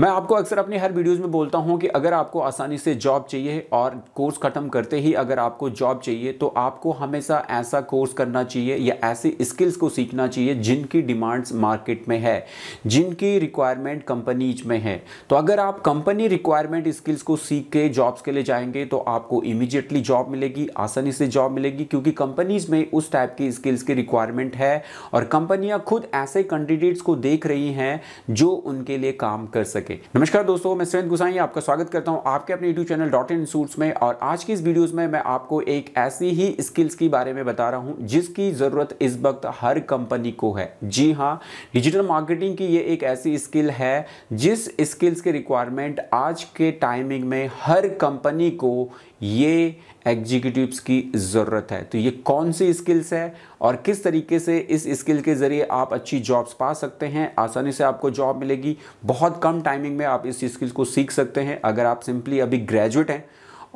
मैं आपको अक्सर अपनी हर वीडियोस में बोलता हूं कि अगर आपको आसानी से जॉब चाहिए और कोर्स ख़त्म करते ही अगर आपको जॉब चाहिए तो आपको हमेशा ऐसा कोर्स करना चाहिए या ऐसी स्किल्स को सीखना चाहिए जिनकी डिमांड्स मार्केट में है जिनकी रिक्वायरमेंट कंपनीज में है तो अगर आप कंपनी रिक्वायरमेंट स्किल्स को सीख के जॉब्स के लिए जाएंगे तो आपको इमिजिएटली जॉब मिलेगी आसानी से जॉब मिलेगी क्योंकि कंपनीज में उस टाइप की स्किल्स की रिक्वायरमेंट है और कंपनियाँ खुद ऐसे कैंडिडेट्स को देख रही हैं जो उनके लिए काम कर सकें सके नमस्कार दोस्तों मैं सुरेंद्र गुसाई आपका स्वागत करता हूं आपके अपने यूट्यूब चैनल डॉट इन सूट्स में और आज की इस वीडियोस में मैं आपको एक ऐसी ही स्किल्स के बारे में बता रहा हूं जिसकी ज़रूरत इस वक्त हर कंपनी को है जी हाँ डिजिटल मार्केटिंग की ये एक ऐसी स्किल है जिस स्किल्स के रिक्वायरमेंट आज के टाइमिंग में हर कंपनी को ये एग्जीक्यूटिव्स की ज़रूरत है तो ये कौन सी स्किल्स है और किस तरीके से इस स्किल के ज़रिए आप अच्छी जॉब्स पा सकते हैं आसानी से आपको जॉब मिलेगी बहुत कम टाइमिंग में आप इस स्किल्स को सीख सकते हैं अगर आप सिंपली अभी ग्रेजुएट हैं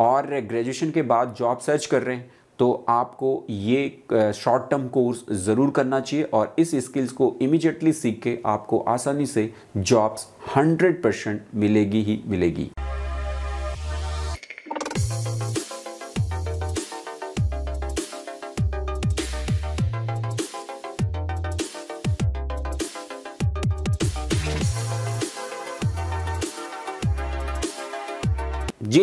और ग्रेजुएशन के बाद जॉब सर्च कर रहे हैं तो आपको ये शॉर्ट टर्म कोर्स ज़रूर करना चाहिए और इस स्किल्स को इमिजिएटली सीख के आपको आसानी से जॉब्स हंड्रेड परसेंट मिलेगी ही मिलेगी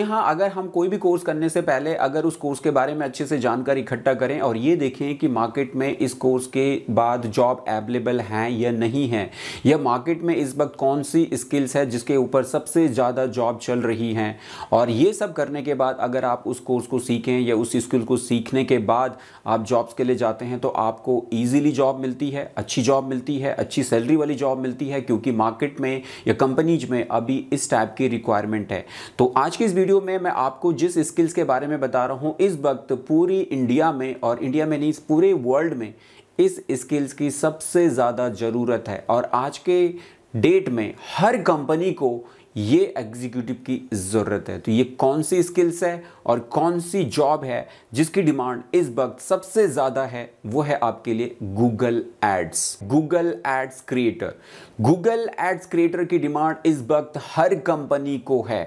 हाँ अगर हम कोई भी कोर्स करने से पहले अगर उस कोर्स के बारे में अच्छे से जानकारी इकट्ठा करें और ये देखें कि मार्केट में इस कोर्स के बाद जॉब अवेलेबल हैं या नहीं है या मार्केट में इस वक्त कौन सी स्किल्स है जिसके ऊपर सबसे ज़्यादा जॉब चल रही हैं और ये सब करने के बाद अगर आप उस कोर्स को सीखें या उस स्किल को सीखने के बाद आप जॉब्स के लिए जाते हैं तो आपको ईजिली जॉब मिलती है अच्छी जॉब मिलती है अच्छी सैलरी वाली जॉब मिलती है क्योंकि मार्केट में या कंपनीज में अभी इस टाइप की रिक्वायरमेंट है तो आज की इस वीडियो वीडियो में मैं आपको जिस स्किल्स के बारे में बता रहा हूँ इस वक्त पूरी इंडिया में और इंडिया में नहीं पूरे वर्ल्ड में इस स्किल्स की सबसे ज़्यादा ज़रूरत है और आज के डेट में हर कंपनी को ये एग्जीक्यूटिव की ज़रूरत है तो ये कौन सी स्किल्स है और कौन सी जॉब है जिसकी डिमांड इस वक्त सबसे ज़्यादा है वो है आपके लिए Google ads Google ads creator Google ads creator की डिमांड इस वक्त हर कंपनी को है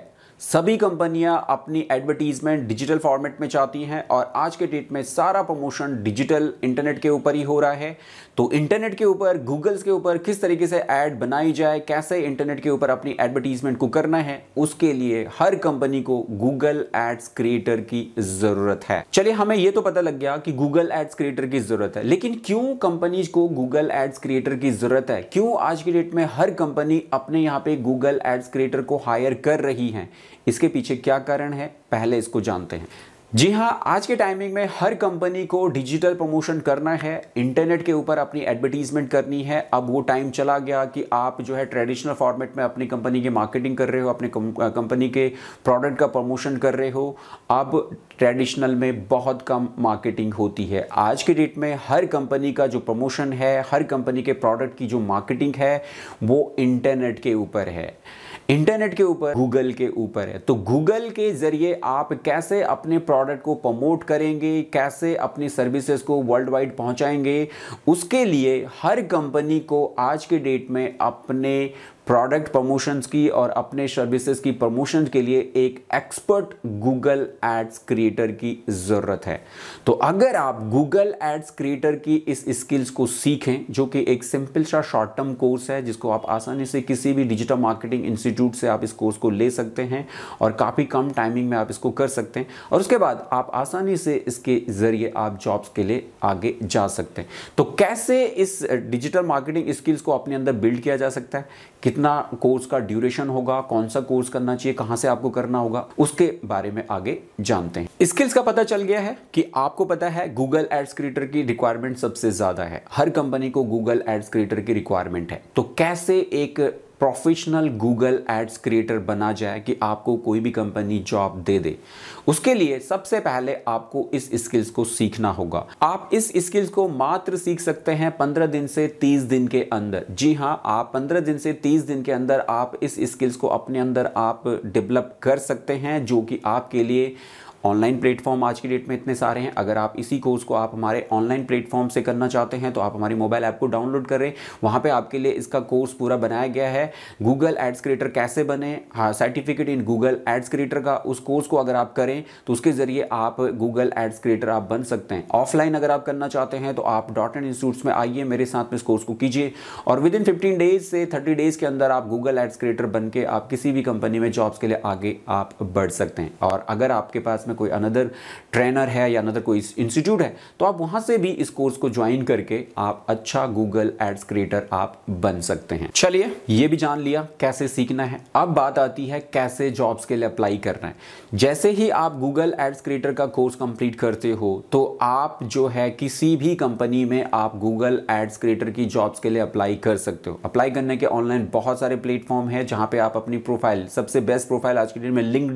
सभी कंपनियां अपनी एडवर्टीजमेंट डिजिटल फॉर्मेट में चाहती हैं और आज के डेट में सारा प्रमोशन डिजिटल इंटरनेट के ऊपर ही हो रहा है तो इंटरनेट के ऊपर गूगल्स के ऊपर किस तरीके से ऐड बनाई जाए कैसे इंटरनेट के ऊपर अपनी एडवर्टीजमेंट को करना है उसके लिए हर कंपनी को गूगल एड्स क्रिएटर की जरूरत है चलिए हमें यह तो पता लग गया कि गूगल एड्स क्रिएटर की जरूरत है लेकिन क्यों कंपनीज को गूगल एड्स क्रिएटर की जरूरत है क्यों आज के डेट में हर कंपनी अपने यहाँ पे गूगल एड्स क्रिएटर को हायर कर रही है इसके पीछे क्या कारण है पहले इसको जानते हैं जी हाँ आज के टाइमिंग में हर कंपनी को डिजिटल प्रमोशन करना है इंटरनेट के ऊपर अपनी एडवर्टीजमेंट करनी है अब वो टाइम चला गया कि आप जो है ट्रेडिशनल फॉर्मेट में अपनी कंपनी की मार्केटिंग कर रहे हो अपने कंपनी के प्रोडक्ट का प्रमोशन कर रहे हो अब ट्रेडिशनल में बहुत कम मार्केटिंग होती है आज के डेट में हर कंपनी का जो प्रमोशन है हर कंपनी के प्रोडक्ट की जो मार्केटिंग है वो इंटरनेट के ऊपर है इंटरनेट के ऊपर गूगल के ऊपर है तो गूगल के ज़रिए आप कैसे अपने प्रोडक्ट प्रोडक्ट को प्रमोट करेंगे कैसे अपनी सर्विसेज को वर्ल्ड वाइड पहुंचाएंगे उसके लिए हर कंपनी को आज के डेट में अपने प्रोडक्ट प्रमोशंस की और अपने सर्विसेज की प्रमोशन के लिए एक एक्सपर्ट गूगल एड्स क्रिएटर की ज़रूरत है तो अगर आप गूगल एड्स क्रिएटर की इस स्किल्स को सीखें जो कि एक सिंपल सा शॉर्ट टर्म कोर्स है जिसको आप आसानी से किसी भी डिजिटल मार्केटिंग इंस्टीट्यूट से आप इस कोर्स को ले सकते हैं और काफ़ी कम टाइमिंग में आप इसको कर सकते हैं और उसके बाद आप आसानी से इसके ज़रिए आप जॉब्स के लिए आगे जा सकते हैं तो कैसे इस डिजिटल मार्केटिंग स्किल्स को अपने अंदर बिल्ड किया जा सकता है कितना कोर्स का ड्यूरेशन होगा कौन सा कोर्स करना चाहिए कहां से आपको करना होगा उसके बारे में आगे जानते हैं स्किल्स का पता चल गया है कि आपको पता है गूगल एड्स क्रिएटर की रिक्वायरमेंट सबसे ज्यादा है हर कंपनी को गूगल एड्स क्रिएटर की रिक्वायरमेंट है तो कैसे एक प्रोफेशनल गूगल एड्स क्रिएटर बना जाए कि आपको कोई भी कंपनी जॉब दे दे उसके लिए सबसे पहले आपको इस स्किल्स को सीखना होगा आप इस स्किल्स को मात्र सीख सकते हैं पंद्रह दिन से तीस दिन के अंदर जी हाँ आप पंद्रह दिन से तीस दिन के अंदर आप इस स्किल्स को अपने अंदर आप डेवलप कर सकते हैं जो कि आपके लिए ऑनलाइन प्लेटफॉर्म आज की डेट में इतने सारे हैं अगर आप इसी कोर्स को आप हमारे ऑनलाइन प्लेटफॉर्म से करना चाहते हैं तो आप हमारी मोबाइल ऐप को डाउनलोड करें वहाँ पर आपके लिए इसका कोर्स पूरा बनाया गया है गूगल एड्स क्रिएटर कैसे बने हाँ certificate in Google ads creator का उस कोर्स को अगर आप करें तो उसके ज़रिए आप गूगल एड्स क्रिएटर आप बन सकते हैं ऑफलाइन अगर आप करना चाहते हैं तो आप डॉट एंड इंस्टीट्यूट्स में आइए मेरे साथ में इस कोर्स को कीजिए और विद इन फिफ्टीन डेज से थर्टी डेज के अंदर आप गूगल एड्स क्रिएटर बन के आप किसी भी कंपनी में जॉब्स के लिए आगे आप बढ़ सकते हैं और अगर आपके पास में में कोई अनदर ट्रेनर है या अनदर कोई इंस्टीट्यूट है तो आप वहां से भी इस कोर्स को ज्वाइन करके आप अच्छा गूगल एड्स क्रिएटर आप बन सकते हैं चलिए ये भी जान लिया कैसे सीखना है अब बात आती है कैसे जॉब्स के लिए अप्लाई करना है जैसे ही आप गूगल एड्स क्रिएटर का कोर्स कंप्लीट करते हो तो आप जो है किसी भी कंपनी में आप गूगल एड्स क्रिएटर की जॉब्स के लिए अप्लाई कर सकते हो अप्लाई करने के ऑनलाइन बहुत सारे प्लेटफॉर्म है जहां पे आप अपनी प्रोफाइल सबसे बेस्ट प्रोफाइल आज के डेट में लिंकड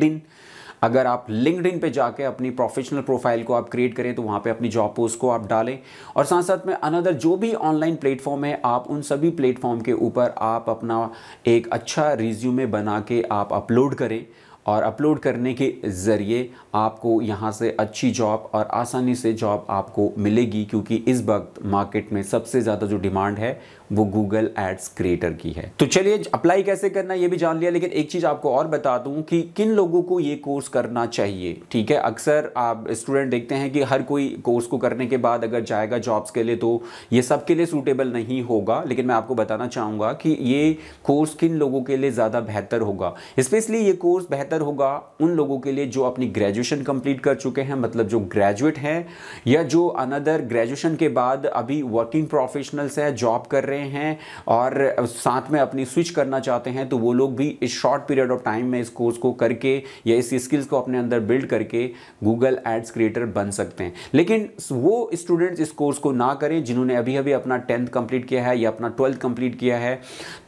अगर आप लिंकड पे जाके अपनी प्रोफेशनल प्रोफाइल को आप क्रिएट करें तो वहाँ पे अपनी जॉब पोस्ट को आप डालें और साथ साथ में अनदर जो भी ऑनलाइन प्लेटफॉर्म है आप उन सभी प्लेटफॉर्म के ऊपर आप अपना एक अच्छा रिज्यूमे बना के आप अपलोड करें और अपलोड करने के ज़रिए आपको यहाँ से अच्छी जॉब और आसानी से जॉब आपको मिलेगी क्योंकि इस वक्त मार्केट में सबसे ज़्यादा जो डिमांड है वो गूगल एड्स क्रिएटर की है तो चलिए अप्लाई कैसे करना ये भी जान लिया लेकिन एक चीज़ आपको और बता दूँ कि किन लोगों को ये कोर्स करना चाहिए ठीक है अक्सर आप स्टूडेंट देखते हैं कि हर कोई कोर्स को करने के बाद अगर जाएगा जॉब्स के लिए तो ये के लिए सूटेबल नहीं होगा लेकिन मैं आपको बताना चाहूँगा कि ये कोर्स किन लोगों के लिए ज़्यादा बेहतर होगा स्पेशली ये कोर्स बेहतर बेहतर होगा उन लोगों के लिए जो अपनी ग्रेजुएशन कंप्लीट कर चुके हैं मतलब जो ग्रेजुएट हैं या जो अनदर ग्रेजुएशन के बाद अभी वर्किंग प्रोफेशनल्स हैं जॉब कर रहे हैं और साथ में अपनी स्विच करना चाहते हैं तो वो लोग भी इस शॉर्ट पीरियड ऑफ टाइम में इस कोर्स को करके या इस स्किल्स को अपने अंदर बिल्ड करके गूगल एड्स क्रिएटर बन सकते हैं लेकिन वो स्टूडेंट्स इस कोर्स को ना करें जिन्होंने अभी अभी अपना टेंथ कंप्लीट किया है या अपना ट्वेल्थ कंप्लीट किया है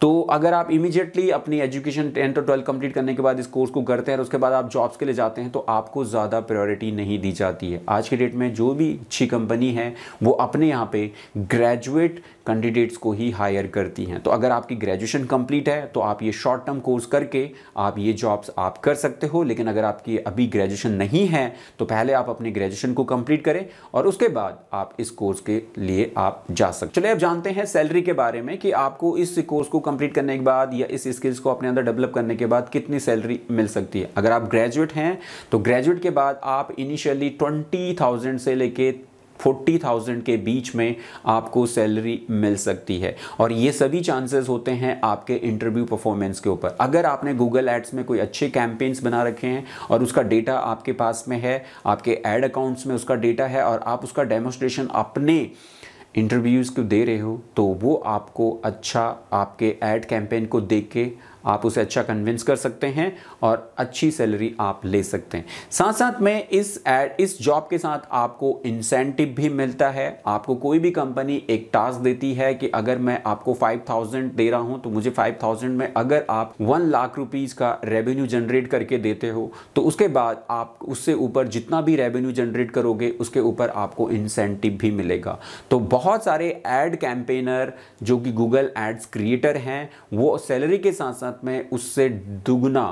तो अगर आप इमीजिएटली अपनी एजुकेशन टेंथ और ट्वेल्थ कंप्लीट करने के बाद इस कोर्स को कर करते हैं और उसके बाद आप जॉब्स के लिए जाते हैं तो आपको ज़्यादा प्रायोरिटी नहीं दी जाती है आज की डेट में जो भी अच्छी कंपनी है वो अपने यहाँ पे ग्रेजुएट कैंडिडेट्स को ही हायर करती हैं तो अगर आपकी ग्रेजुएशन कंप्लीट है तो आप ये शॉर्ट टर्म कोर्स करके आप ये जॉब्स आप कर सकते हो लेकिन अगर आपकी अभी ग्रेजुएशन नहीं है तो पहले आप अपने ग्रेजुएशन को कंप्लीट करें और उसके बाद आप इस कोर्स के लिए आप जा सकते चले अब जानते हैं सैलरी के बारे में कि आपको इस कोर्स को कंप्लीट करने के बाद या इस स्किल्स को अपने अंदर डेवलप करने के बाद कितनी सैलरी मिल सकती है अगर आप ग्रेजुएट हैं तो ग्रेजुएट के बाद आप इनिशियली ट्वेंटी थाउजेंड से लेके फोर्टी थाउजेंड के बीच में आपको सैलरी मिल सकती है और ये सभी चांसेस होते हैं आपके इंटरव्यू परफॉर्मेंस के ऊपर अगर आपने गूगल एड्स में कोई अच्छे कैंपेन्स बना रखे हैं और उसका डेटा आपके पास में है आपके एड अकाउंट्स में उसका डेटा है और आप उसका डेमोस्ट्रेशन अपने इंटरव्यूज़ को दे रहे हो तो वो आपको अच्छा आपके एड कैंपेन को देख के आप उसे अच्छा कन्विंस कर सकते हैं और अच्छी सैलरी आप ले सकते हैं साथ साथ में इस एड इस जॉब के साथ आपको इंसेंटिव भी मिलता है आपको कोई भी कंपनी एक टास्क देती है कि अगर मैं आपको 5000 दे रहा हूं तो मुझे 5000 में अगर आप 1 लाख रुपीस का रेवेन्यू जनरेट करके देते हो तो उसके बाद आप उससे ऊपर जितना भी रेवेन्यू जनरेट करोगे उसके ऊपर आपको इंसेंटिव भी मिलेगा तो बहुत सारे एड कैंपेनर जो कि गूगल एड्स क्रिएटर हैं वो सैलरी के साथ साथ साथ में उससे दुगना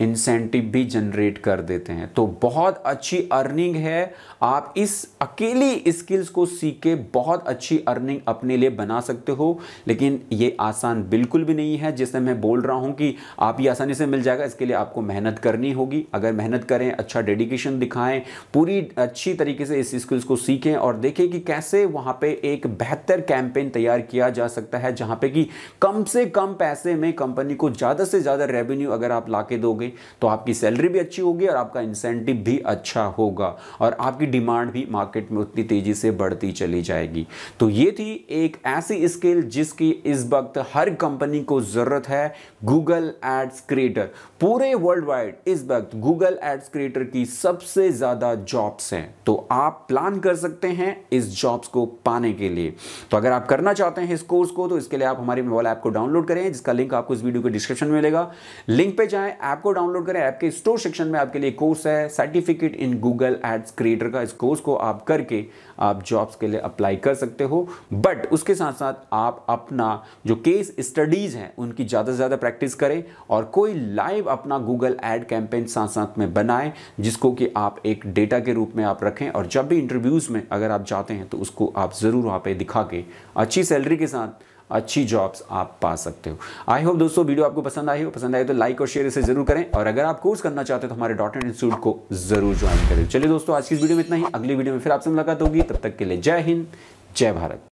इंसेंटिव भी जनरेट कर देते हैं तो बहुत अच्छी अर्निंग है आप इस अकेली स्किल्स को सीख के बहुत अच्छी अर्निंग अपने लिए बना सकते हो लेकिन ये आसान बिल्कुल भी नहीं है जिससे मैं बोल रहा हूँ कि आप ये आसानी से मिल जाएगा इसके लिए आपको मेहनत करनी होगी अगर मेहनत करें अच्छा डेडिकेशन दिखाएं पूरी अच्छी तरीके से इस स्किल्स को सीखें और देखें कि कैसे वहाँ पर एक बेहतर कैंपेन तैयार किया जा सकता है जहाँ पर कि कम से कम पैसे में कंपनी को ज़्यादा से ज़्यादा रेवेन्यू अगर आप ला दोगे तो आपकी सैलरी भी अच्छी होगी और आपका इंसेंटिव भी अच्छा होगा और आपकी डिमांड भी मार्केट में उतनी तेज़ी से बढ़ती चली जाएगी तो ये थी एक ऐसी स्किल जिसकी इस वक्त हर कंपनी को ज़रूरत है गूगल एड्स क्रिएटर पूरे वर्ल्ड वाइड इस वक्त गूगल एड्स क्रिएटर की सबसे ज़्यादा जॉब्स हैं तो आप प्लान कर सकते हैं इस जॉब्स को पाने के लिए तो अगर आप करना चाहते हैं इस कोर्स को तो इसके लिए आप हमारे मोबाइल ऐप को डाउनलोड करें जिसका लिंक आपको इस वीडियो के डिस्क्रिप्शन में मिलेगा लिंक पे जाएं ऐप को डाउनलोड करें ऐप के स्टोर सेक्शन में आपके लिए कोर्स है certificate in Google ads creator का इस कोर्स को आप करके आप जॉब्स के लिए अप्लाई कर सकते हो बट उसके साथ साथ आप अपना जो केस स्टडीज़ हैं उनकी ज़्यादा से ज़्यादा प्रैक्टिस करें और कोई लाइव अपना गूगल एड कैंपेन साथ साथ में बनाएं जिसको कि आप एक डेटा के रूप में आप रखें और जब भी इंटरव्यूज़ में अगर आप जाते हैं तो उसको आप ज़रूर वहाँ पर दिखा के अच्छी सैलरी के साथ अच्छी जॉब्स आप पा सकते हो आई होप दोस्तों वीडियो आपको पसंद आई हो पसंद आए तो लाइक और शेयर इसे जरूर करें और अगर आप कोर्स करना चाहते हो तो हमारे डॉट इंस्टीट्यूट को जरूर ज्वाइन करें चलिए दोस्तों आज की इस वीडियो में इतना ही अगली वीडियो में फिर आपसे मुलाकात होगी तब तक के लिए जय हिंद जय भारत